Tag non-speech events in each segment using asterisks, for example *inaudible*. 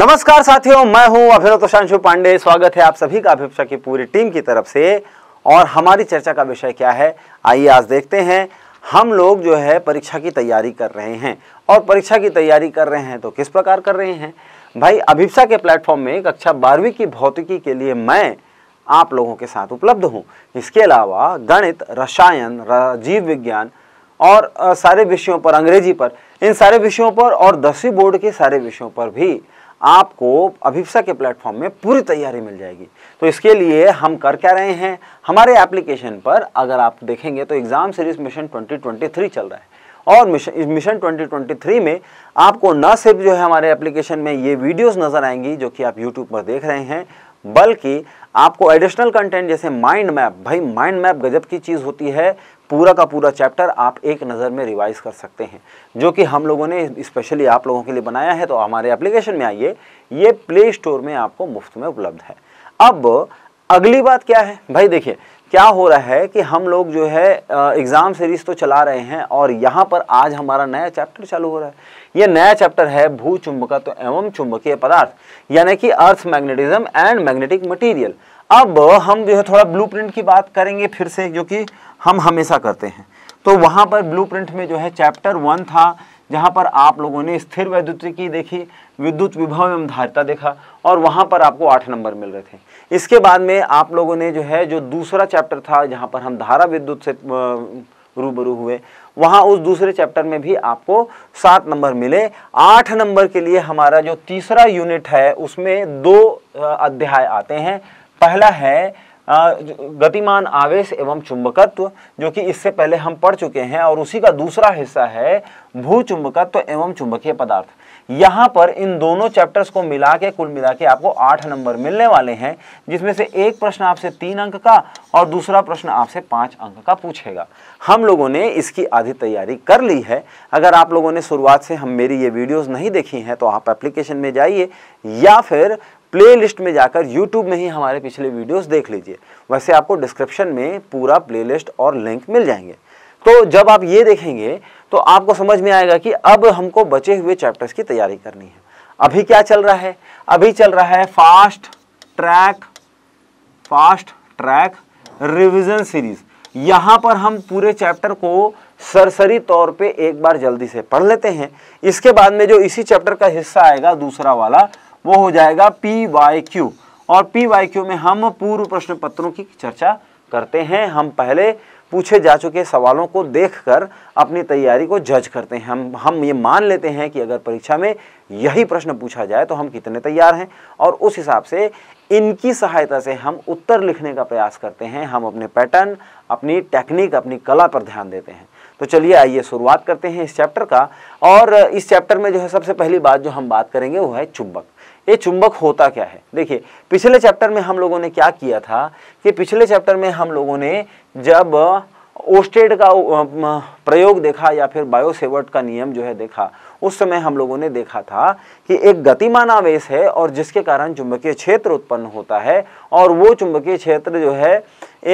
नमस्कार साथियों मैं हूं अभिनव पांडे स्वागत है आप सभी का अभिपक्षा की पूरी टीम की तरफ से और हमारी चर्चा का विषय क्या है आइए आज देखते हैं हम लोग जो है परीक्षा की तैयारी कर रहे हैं और परीक्षा की तैयारी कर रहे हैं तो किस प्रकार कर रहे हैं भाई अभिप्सा के प्लेटफॉर्म में कक्षा बारहवीं की भौतिकी के लिए मैं आप लोगों के साथ उपलब्ध हूँ इसके अलावा गणित रसायन जीव विज्ञान और सारे विषयों पर अंग्रेजी पर इन सारे विषयों पर और दसवीं बोर्ड के सारे विषयों पर भी आपको अभिप्सा के प्लेटफॉर्म में पूरी तैयारी मिल जाएगी तो इसके लिए हम कर क्या रहे हैं हमारे एप्लीकेशन पर अगर आप देखेंगे तो एग्ज़ाम सीरीज मिशन 2023 चल रहा है और मिशन मिशन 2023 में आपको न सिर्फ जो है हमारे एप्लीकेशन में ये वीडियोस नज़र आएंगी जो कि आप यूट्यूब पर देख रहे हैं बल्कि आपको एडिशनल कंटेंट जैसे माइंड मैप भाई माइंड मैप गजब की चीज़ होती है पूरा का पूरा चैप्टर आप एक नज़र में रिवाइज कर सकते हैं जो कि हम लोगों ने स्पेशली आप लोगों के लिए बनाया है तो हमारे एप्लीकेशन में आइए ये प्ले स्टोर में आपको मुफ्त में उपलब्ध है अब अगली बात क्या है भाई देखिए क्या हो रहा है कि हम लोग जो है एग्ज़ाम सीरीज़ तो चला रहे हैं और यहाँ पर आज हमारा नया चैप्टर चालू हो रहा है ये नया चैप्टर है भू चुंबका तो एवं चुंबकीय पदार्थ यानी कि earth magnetism and magnetic material अब हम जो है थोड़ा ब्लूप्रिंट की बात करेंगे फिर से जो कि हम हमेशा करते हैं तो वहाँ पर ब्लू में जो है चैप्टर वन था जहाँ पर आप लोगों ने स्थिर वैद्युत की देखी विद्युत विभव एवं धारिता देखा और वहाँ पर आपको आठ नंबर मिल रहे थे इसके बाद में आप लोगों ने जो है जो दूसरा चैप्टर था जहाँ पर हम धारा विद्युत से रूबरू हुए वहाँ उस दूसरे चैप्टर में भी आपको सात नंबर मिले आठ नंबर के लिए हमारा जो तीसरा यूनिट है उसमें दो अध्याय आते हैं पहला है गतिमान आवेश एवं चुंबकत्व जो कि इससे पहले हम पढ़ चुके हैं और उसी का दूसरा हिस्सा है भू चुंबकत्व एवं चुंबकीय पदार्थ यहाँ पर इन दोनों चैप्टर्स को मिला के कुल मिला के आपको आठ नंबर मिलने वाले हैं जिसमें से एक प्रश्न आपसे तीन अंक का और दूसरा प्रश्न आपसे पाँच अंक का पूछेगा हम लोगों ने इसकी आधी तैयारी कर ली है अगर आप लोगों ने शुरुआत से हम मेरी ये वीडियोस नहीं देखी हैं तो आप एप्लीकेशन में जाइए या फिर प्लेलिस्ट में जाकर यूट्यूब में ही हमारे पिछले वीडियोस देख लीजिए वैसे आपको डिस्क्रिप्शन में पूरा प्लेलिस्ट और लिंक मिल जाएंगे तो जब आप ये देखेंगे तो आपको समझ में आएगा कि अब हमको बचे हुए चैप्टर्स की तैयारी करनी है अभी क्या चल रहा है अभी चल रहा है fast track fast track revision series यहाँ पर हम पूरे चैप्टर को सरसरी तौर पे एक बार जल्दी से पढ़ लेते हैं इसके बाद में जो इसी चैप्टर का हिस्सा आएगा दूसरा वाला वो हो जाएगा पी वाई क्यू और पी वाई क्यू में हम पूर्व प्रश्न पत्रों की चर्चा करते हैं हम पहले पूछे जा चुके सवालों को देखकर अपनी तैयारी को जज करते हैं हम हम ये मान लेते हैं कि अगर परीक्षा में यही प्रश्न पूछा जाए तो हम कितने तैयार हैं और उस हिसाब से इनकी सहायता से हम उत्तर लिखने का प्रयास करते हैं हम अपने पैटर्न अपनी टेक्निक अपनी कला पर ध्यान देते हैं तो चलिए आइए शुरुआत करते हैं इस चैप्टर का और इस चैप्टर में जो है सबसे पहली बात जो हम बात करेंगे वो है चुंबक ये चुंबक होता क्या है देखिए पिछले चैप्टर में हम लोगों ने क्या किया था कि पिछले चैप्टर में हम लोगों ने जब ओस्टेड का प्रयोग देखा या फिर बायोसेवर्ट का नियम जो है देखा उस समय हम लोगों ने देखा था कि एक गतिमान आवेश है और जिसके कारण चुंबकीय क्षेत्र उत्पन्न होता है और वो चुंबकीय क्षेत्र जो है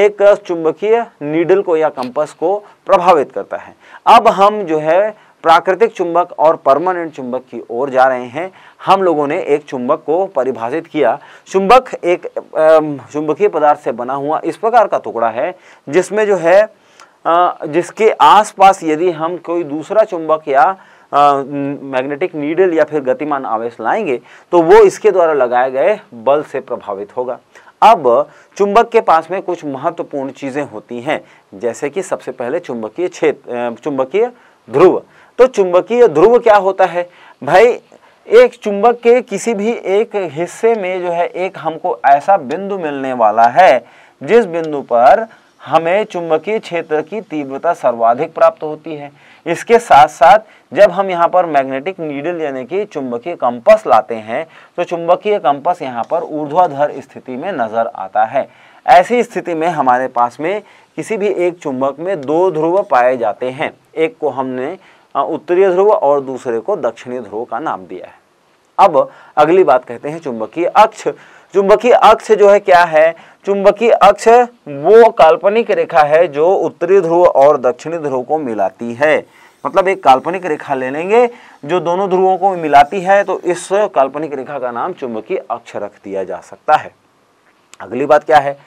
एक चुंबकीय नीडल को या कंपस को प्रभावित करता है अब हम जो है प्राकृतिक चुंबक और परमानेंट चुंबक की ओर जा रहे हैं हम लोगों ने एक चुंबक को परिभाषित किया चुंबक एक चुंबकीय पदार्थ से बना हुआ इस प्रकार का टुकड़ा है जिसमें जो है जिसके आसपास यदि हम कोई दूसरा चुंबक या मैग्नेटिक नीडल या फिर गतिमान आवेश लाएंगे तो वो इसके द्वारा लगाए गए बल से प्रभावित होगा अब चुंबक के पास में कुछ महत्वपूर्ण चीज़ें होती हैं जैसे कि सबसे पहले चुंबकीय क्षेत्र चुंबकीय ध्रुव तो चुंबकीय ध्रुव क्या होता है भाई एक चुंबक के किसी भी एक हिस्से में जो है एक हमको ऐसा बिंदु मिलने वाला है जिस बिंदु पर हमें चुंबकीय क्षेत्र की तीव्रता सर्वाधिक प्राप्त होती है इसके साथ साथ जब हम यहाँ पर मैग्नेटिक नीडल यानी कि चुंबकीय कंपस लाते हैं तो चुंबकीय कंपस यहाँ पर ऊर्ध्वाधर स्थिति में नज़र आता है ऐसी स्थिति में हमारे पास में किसी भी एक चुंबक में दो ध्रुव पाए जाते हैं एक को हमने हाँ, उत्तरी ध्रुव और दूसरे को दक्षिणी ध्रुव का नाम दिया है अब अगली बात कहते हैं चुंबकीय अक्ष चुंबकीय अक्ष जो है क्या है चुंबकीय अक्ष वो काल्पनिक रेखा है जो उत्तरी ध्रुव और दक्षिणी ध्रुव को मिलाती है मतलब एक काल्पनिक रेखा ले लेंगे जो दोनों ध्रुवों को मिलाती है तो इस काल्पनिक रेखा का नाम चुंबकीय अक्ष रख दिया जा सकता है अगली बात क्या है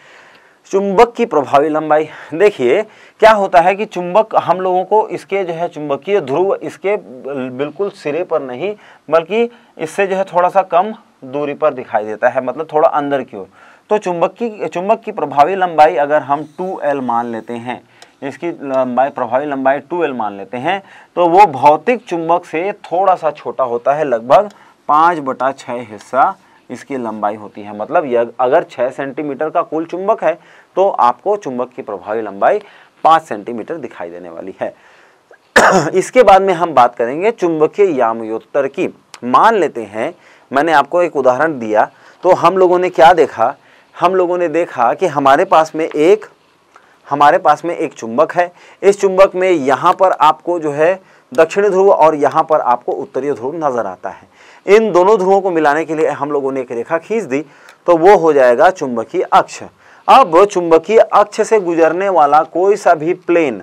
चुंबक की प्रभावी लंबाई देखिए क्या होता है कि चुंबक हम लोगों को इसके जो है चुंबकीय ध्रुव इसके बिल्कुल सिरे पर नहीं बल्कि इससे जो है थोड़ा सा कम दूरी पर दिखाई देता है मतलब थोड़ा अंदर की ओर तो चुंबक की चुंबक की प्रभावी लंबाई अगर हम 2l मान लेते हैं इसकी लंबाई प्रभावी लंबाई 2l मान लेते हैं तो वो भौतिक चुंबक से थोड़ा सा छोटा होता है लगभग पाँच बटा छः हिस्सा इसकी लंबाई होती है मतलब यह अगर 6 सेंटीमीटर का कुल चुंबक है तो आपको चुंबक की प्रभावी लंबाई 5 सेंटीमीटर दिखाई देने वाली है *clears throat* इसके बाद में हम बात करेंगे चुंबकीय यामयोत्तर की मान लेते हैं मैंने आपको एक उदाहरण दिया तो हम लोगों ने क्या देखा हम लोगों ने देखा कि हमारे पास में एक हमारे पास में एक चुंबक है इस चुंबक में यहाँ पर आपको जो है दक्षिणी ध्रुव और यहाँ पर आपको उत्तरी ध्रुव नज़र आता है इन दोनों ध्रुवों को मिलाने के लिए हम लोगों ने एक रेखा खींच दी तो वो हो जाएगा चुंबकीय अक्ष अब चुंबकीय अक्ष से गुजरने वाला कोई सा भी प्लेन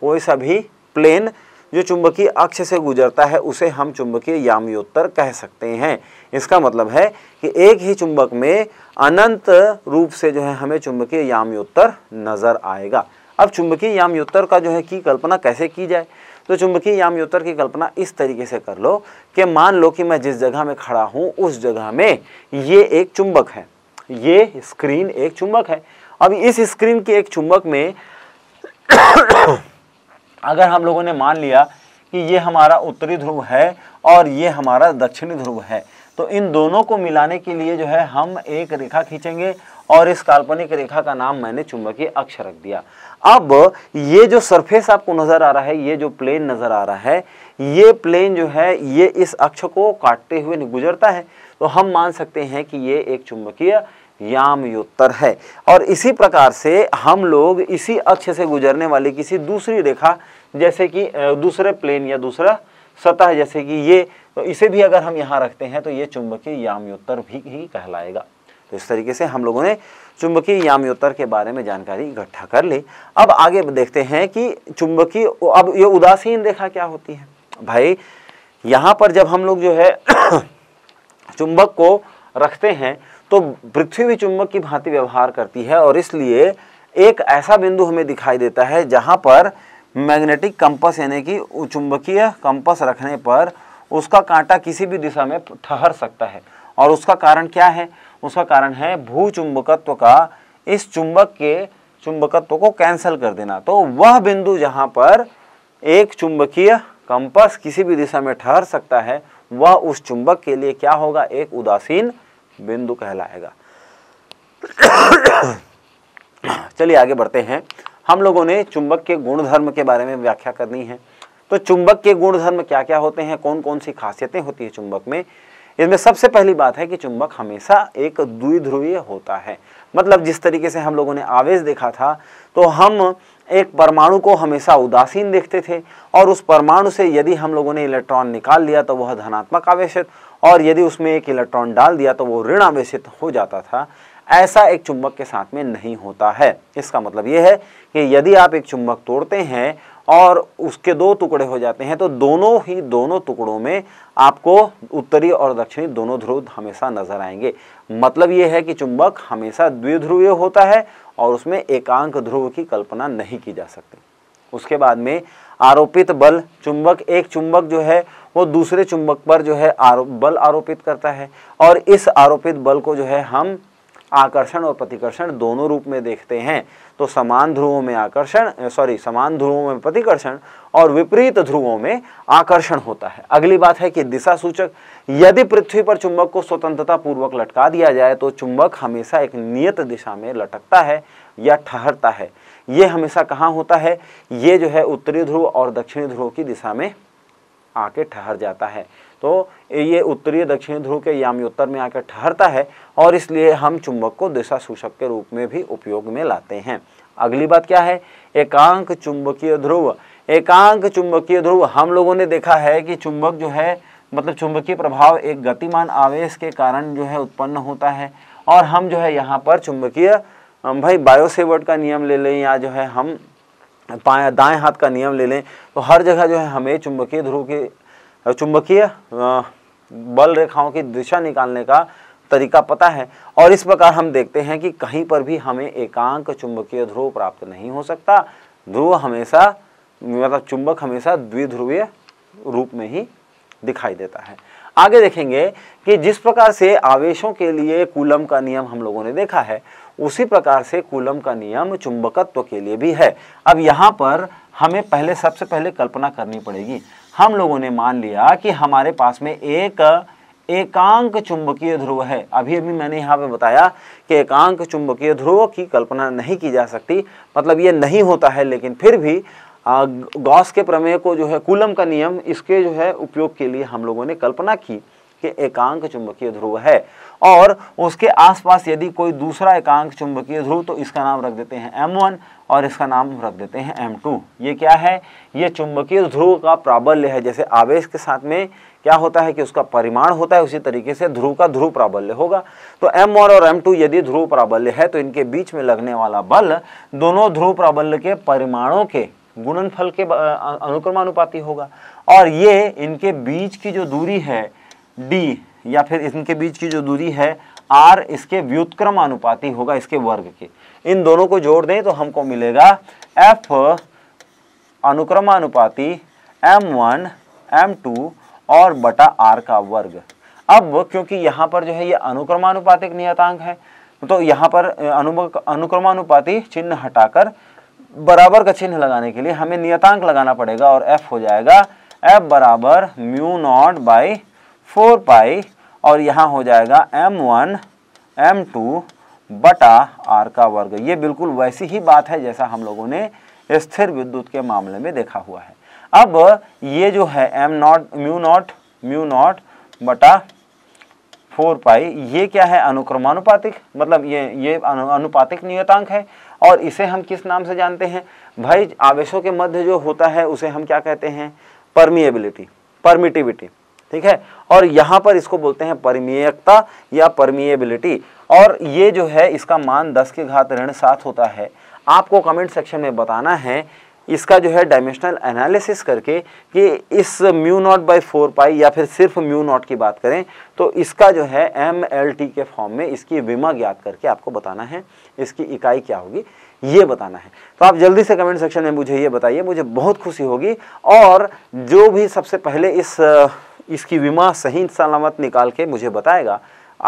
कोई सा भी प्लेन जो चुंबकीय अक्ष से गुजरता है उसे हम चुंबकीय याम्योत्तर कह सकते हैं इसका मतलब है कि एक ही चुंबक में अनंत रूप से जो है हमें चुंबकीय याम्योत्तर नजर आएगा अब चुंबकीय यामयोत्तर का जो है की कल्पना कैसे की जाए तो चुंबकीय यामयोत्तर की कल्पना इस तरीके से कर लो कि मान लो कि मैं जिस जगह में खड़ा हूँ उस जगह में ये एक चुंबक है ये स्क्रीन एक चुंबक है अब इस स्क्रीन के एक चुंबक में *coughs* अगर हम लोगों ने मान लिया कि ये हमारा उत्तरी ध्रुव है और ये हमारा दक्षिणी ध्रुव है तो इन दोनों को मिलाने के लिए जो है हम एक रेखा खींचेंगे और इस काल्पनिक रेखा का नाम मैंने चुंबकीय अक्ष रख दिया अब ये जो सरफेस आपको नज़र आ रहा है ये जो प्लेन नज़र आ रहा है ये प्लेन जो है ये इस अक्ष को काटते हुए गुजरता है तो हम मान सकते हैं कि ये एक चुंबकीय यामयोत्तर है और इसी प्रकार से हम लोग इसी अक्ष से गुजरने वाली किसी दूसरी रेखा जैसे कि दूसरे प्लेन या दूसरा सतह जैसे कि ये तो इसे भी अगर हम यहाँ रखते हैं तो ये चुंबकीय यामयोत्तर भी ही कहलाएगा तो इस तरीके से हम लोगों ने चुंबकीय याम्योत्तर के बारे में जानकारी इकट्ठा कर ली अब आगे देखते हैं कि चुंबकीय अब ये उदासीन रेखा क्या होती है भाई यहाँ पर जब हम लोग जो है *coughs* चुंबक को रखते हैं तो पृथ्वी भी चुंबक की भांति व्यवहार करती है और इसलिए एक ऐसा बिंदु हमें दिखाई देता है जहाँ पर मैग्नेटिक कंपस यानी कि चुंबकीय कंपस रखने पर उसका कांटा किसी भी दिशा में ठहर सकता है और उसका कारण क्या है उसका कारण है भू चुंबकत्व का इस चुंबक के चुंबकत्व को कैंसिल कर देना तो वह बिंदु जहां पर एक चुंबकीय कंपस किसी भी दिशा में ठहर सकता है वह उस चुंबक के लिए क्या होगा एक उदासीन बिंदु कहलाएगा चलिए आगे बढ़ते हैं हम लोगों ने चुंबक के गुणधर्म के बारे में व्याख्या करनी है तो चुंबक के गुणधर्म क्या क्या होते हैं कौन कौन सी खासियतें होती है चुंबक में इसमें सबसे पहली बात है कि चुंबक हमेशा एक द्विध्रुवीय होता है मतलब जिस तरीके से हम लोगों ने आवेश देखा था तो हम एक परमाणु को हमेशा उदासीन देखते थे और उस परमाणु से यदि हम लोगों ने इलेक्ट्रॉन निकाल लिया तो वह धनात्मक आवेशित और यदि उसमें एक इलेक्ट्रॉन डाल दिया तो वो ऋण आवेशित हो जाता था ऐसा एक चुंबक के साथ में नहीं होता है इसका मतलब यह है कि यदि आप एक चुंबक तोड़ते हैं और उसके दो टुकड़े हो जाते हैं तो दोनों ही दोनों टुकड़ों में आपको उत्तरी और दक्षिणी दोनों ध्रुव हमेशा नजर आएंगे मतलब ये है कि चुंबक हमेशा द्विध्रुवीय होता है और उसमें एकांक ध्रुव की कल्पना नहीं की जा सकती उसके बाद में आरोपित बल चुंबक एक चुंबक जो है वो दूसरे चुंबक पर जो है आरो, बल आरोपित करता है और इस आरोपित बल को जो है हम आकर्षण और प्रतिकर्षण दोनों रूप में देखते हैं तो समान ध्रुवों में आकर्षण सॉरी समान ध्रुवों में प्रतिकर्षण और विपरीत ध्रुवों में आकर्षण होता है अगली बात है कि दिशा सूचक यदि पृथ्वी पर चुंबक को स्वतंत्रता पूर्वक लटका दिया जाए तो चुंबक हमेशा एक नियत दिशा में लटकता है या ठहरता है ये हमेशा कहाँ होता है ये जो है उत्तरी ध्रुव और दक्षिणी ध्रुव की दिशा में आके ठहर जाता है तो ये उत्तरी दक्षिणी ध्रुव के याम्योत्तर में आकर ठहरता है और इसलिए हम चुंबक को दिशा सूचक के रूप में भी उपयोग में लाते हैं अगली बात क्या है एकांक चुंबकीय ध्रुव एकांक चुंबकीय ध्रुव हम लोगों ने देखा है कि चुंबक जो है मतलब चुंबकीय प्रभाव एक गतिमान आवेश के कारण जो है उत्पन्न होता है और हम जो है यहाँ पर चुंबकीय भाई बायोसेवर्ट का नियम ले लें या जो है हम पाया दाएँ हाथ का नियम ले लें तो हर जगह जो है हमें चुंबकीय ध्रुव के चुंबकीय बल रेखाओं की दिशा निकालने का तरीका पता है और इस प्रकार हम देखते हैं कि कहीं पर भी हमें एकांक चुंबकीय ध्रुव प्राप्त नहीं हो सकता ध्रुव हमेशा मतलब चुंबक हमेशा द्विध्रुवीय रूप में ही दिखाई देता है आगे देखेंगे कि जिस प्रकार से आवेशों के लिए कुलम का नियम हम लोगों ने देखा है उसी प्रकार से कुलम का नियम चुंबकत्व के लिए भी है अब यहाँ पर हमें पहले सबसे पहले कल्पना करनी पड़ेगी हम लोगों ने मान लिया कि हमारे पास में एक एकांक चुंबकीय ध्रुव है अभी अभी मैंने यहाँ पे बताया कि एकांक चुंबकीय ध्रुव की कल्पना नहीं की जा सकती मतलब ये नहीं होता है लेकिन फिर भी गॉस के प्रमेय को जो है कुलम का नियम इसके जो है उपयोग के लिए हम लोगों ने कल्पना की कि एकांक चुंबकीय ध्रुव है और उसके आसपास यदि कोई दूसरा एकांक चुंबकीय ध्रुव तो इसका नाम रख देते हैं एम और इसका नाम हम रख देते हैं एम टू ये क्या है ये चुंबकीय ध्रुव का प्राबल्य है जैसे आवेश के साथ में क्या होता है कि उसका परिमाण होता है उसी तरीके से ध्रुव का ध्रुव प्राबल्य होगा तो एम और एम टू यदि ध्रुव प्राबल्य है तो इनके बीच में लगने वाला बल दोनों ध्रुव प्राबल्य के परिमाणों के गुणनफल के अनुक्रमानुपाती होगा और ये इनके बीच की जो दूरी है डी या फिर इनके बीच की जो दूरी है आर इसके व्युत्क्रम होगा इसके वर्ग के इन दोनों को जोड़ दें तो हमको मिलेगा एफ अनुक्रमानुपाति एम वन एम टू और बटा आर का वर्ग अब क्योंकि यहाँ पर जो है ये अनुक्रमानुपातिक नियतांक है तो यहाँ पर अनुक्रमानुपाति चिन्ह हटाकर बराबर का चिन्ह लगाने के लिए हमें नियतांक लगाना पड़ेगा और एफ हो जाएगा एफ बराबर mu naught by four pi और यहाँ हो जाएगा एम वन एम टू बटा आर का वर्ग ये बिल्कुल वैसी ही बात है जैसा हम लोगों ने स्थिर विद्युत के मामले में देखा हुआ है अब ये जो है M naught mu naught mu naught बटा फोर पाई ये क्या है अनुक्रमानुपातिक मतलब ये ये अनु, अनुपातिक नियतांक है और इसे हम किस नाम से जानते हैं भाई आवेशों के मध्य जो होता है उसे हम क्या कहते हैं परमिएबिलिटी परमिटिविटी ठीक है और यहाँ पर इसको बोलते हैं परमियकता या परमिएबिलिटी और ये जो है इसका मान दस के घात ऋण सात होता है आपको कमेंट सेक्शन में बताना है इसका जो है डायमेंशनल एनालिसिस करके कि इस mu naught by four pi या फिर सिर्फ म्यू नॉट की बात करें तो इसका जो है एम एल टी के फॉर्म में इसकी विमा ज्ञात करके आपको बताना है इसकी इकाई क्या होगी ये बताना है तो आप जल्दी से कमेंट सेक्शन में मुझे ये बताइए मुझे बहुत खुशी होगी और जो भी सबसे पहले इस इसकी विमा सही सलामत निकाल के मुझे बताएगा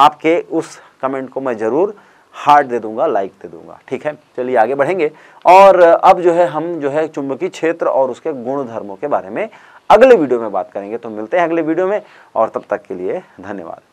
आपके उस कमेंट को मैं ज़रूर हार्ट दे दूंगा लाइक दे दूंगा ठीक है चलिए आगे बढ़ेंगे और अब जो है हम जो है चुंबकीय क्षेत्र और उसके गुण धर्मों के बारे में अगले वीडियो में बात करेंगे तो मिलते हैं अगले वीडियो में और तब तक के लिए धन्यवाद